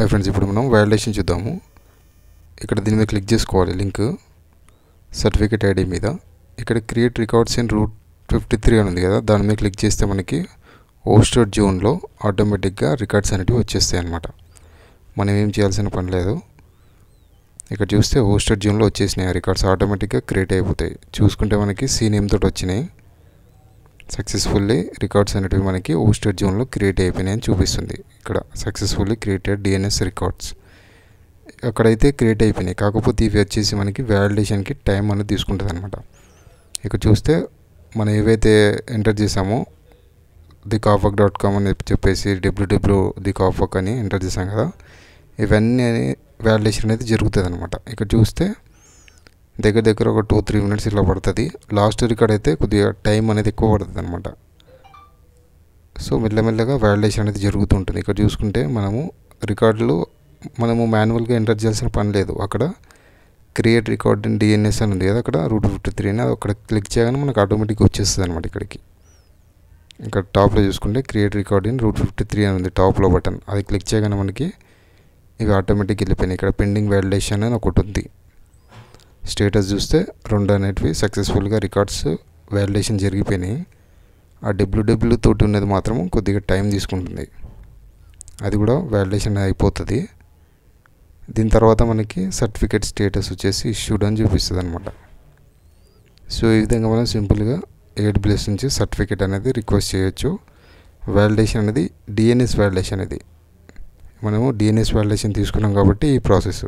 hi friends ఇప్పుడు మనం validation చూద్దాము ఇక్కడ దీని మీద క్లిక్ చేసుకోవాలి లింక్ సర్టిఫికేట్ ఐడి మీద ఇక్కడ create records in root fifty three అని ఉంది కదా దాని మీద క్లిక్ చేస్తే మనకి హోస్టర్ జోన్లో ఆటోమేటిక్గా రికార్డ్స్ అనేటివి వచ్చేస్తాయి అనమాట మనం ఏం చేయాల్సిన పని లేదు ఇక్కడ చూస్తే హోస్టర్ జోన్లో వచ్చేసినాయి రికార్డ్స్ ఆటోమేటిక్గా క్రియేట్ అయిపోతాయి చూసుకుంటే మనకి సీ నేమ్ తోటి వచ్చినాయి సక్సెస్ఫుల్లీ రికార్డ్స్ అనేటివి మనకి ఓస్టెడ్ జోన్లో క్రియేట్ అయిపోయినాయని చూపిస్తుంది ఇక్కడ సక్సెస్ఫుల్లీ క్రియేటెడ్ డిఎన్ఎస్ రికార్డ్స్ అక్కడైతే క్రియేట్ అయిపోయినాయి కాకపోతే ఇవి వచ్చేసి మనకి వ్యాలిడేషన్కి టైం అనేది తీసుకుంటుంది అనమాట ఇక్కడ చూస్తే మనం ఏవైతే ఎంటర్ చేసామో ది కాఫక్ డాట్ కామ్ అని చెప్పేసి డబ్ల్యూడబ్ల్యూ ది కాఫక్ అని ఎంటర్ చేసాం కదా ఇవన్నీ వ్యాలిడేషన్ అనేది జరుగుతుంది అనమాట ఇక్కడ చూస్తే దగ్గర దగ్గర ఒక టూ త్రీ మినిట్స్ ఇట్లా పడుతుంది లాస్ట్ రికార్డ్ అయితే కొద్దిగా టైం అనేది ఎక్కువ పడుతుంది అనమాట సో మెల్లమెల్లగా వ్యాలిడేషన్ అనేది జరుగుతుంటుంది ఇక్కడ చూసుకుంటే మనము రికార్డులు మనము మాన్యువల్గా ఎంటర్ చేయాల్సిన పని లేదు అక్కడ క్రియేట్ రికార్డ్ డిఎన్ఎస్ అని ఉంది కదా అక్కడ రూట్ ఫిఫ్టీ త్రీ అని అది అక్కడ క్లిక్ చేయగానే మనకు ఆటోమేటిక్గా వచ్చేస్తుంది అనమాట ఇక్కడికి ఇంకా టాప్లో చూసుకుంటే create record in root fifty three అని ఉంది టాప్లో బటన్ అది క్లిక్ చేయగానే మనకి ఇవి ఆటోమేటిక్ వెళ్ళిపోయినాయి ఇక్కడ పెండింగ్ వ్యాలిడేషన్ అని ఒకటి ఉంది స్టేటస్ చూస్తే రెండు అనేటివి సక్సెస్ఫుల్గా రికార్డ్స్ వ్యాలిడేషన్ జరిగిపోయినాయి ఆ డబ్ల్యూడబ్ల్యూ తోటి ఉన్నది మాత్రం కొద్దిగా టైం తీసుకుంటుంది అది కూడా వ్యాలిడేషన్ అయిపోతుంది దీని తర్వాత మనకి సర్టిఫికేట్ స్టేటస్ వచ్చేసి ఇష్యూడ్ అని చూపిస్తుంది అనమాట సో ఈ విధంగా మనం సింపుల్గా ఎయిట్ ప్లేస్ నుంచి సర్టిఫికేట్ అనేది రిక్వెస్ట్ చేయొచ్చు వ్యాలిడేషన్ అనేది డిఎన్ఎస్ వ్యాలిడేషన్ అనేది మనము డిఎన్ఎస్ వ్యాలిడేషన్ తీసుకున్నాం కాబట్టి ఈ ప్రాసెస్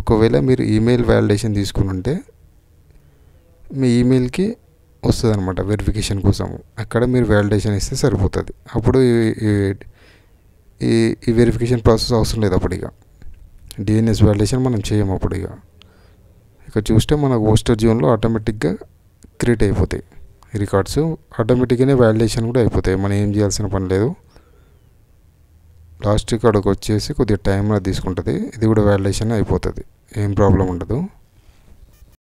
ఒకవేళ మీరు ఈమెయిల్ వ్యాలిడేషన్ తీసుకుని ఉంటే మీ ఈమెయిల్కి వస్తుంది అనమాట వెరిఫికేషన్ కోసం అక్కడ మీరు వ్యాలిడేషన్ ఇస్తే సరిపోతుంది అప్పుడు ఈ ఈ వెరిఫికేషన్ ప్రాసెస్ అవసరం లేదు అప్పుడు ఇక డిఎన్ఎస్ వ్యాలిడేషన్ మనం చేయము అప్పుడు ఇక ఇక చూస్తే మన హోస్టర్ జోన్లో ఆటోమేటిక్గా క్రియేట్ అయిపోతాయి రికార్డ్స్ ఆటోమేటిక్గానే వ్యాలిడేషన్ కూడా అయిపోతాయి మనం ఏం చేయాల్సిన పని లేదు లాస్ట్ కాడకు వచ్చేసి కొద్దిగా టైంలో తీసుకుంటుంది ఇది కూడా వ్యాలిడేషన్ అయిపోతుంది ఏం ప్రాబ్లం ఉండదు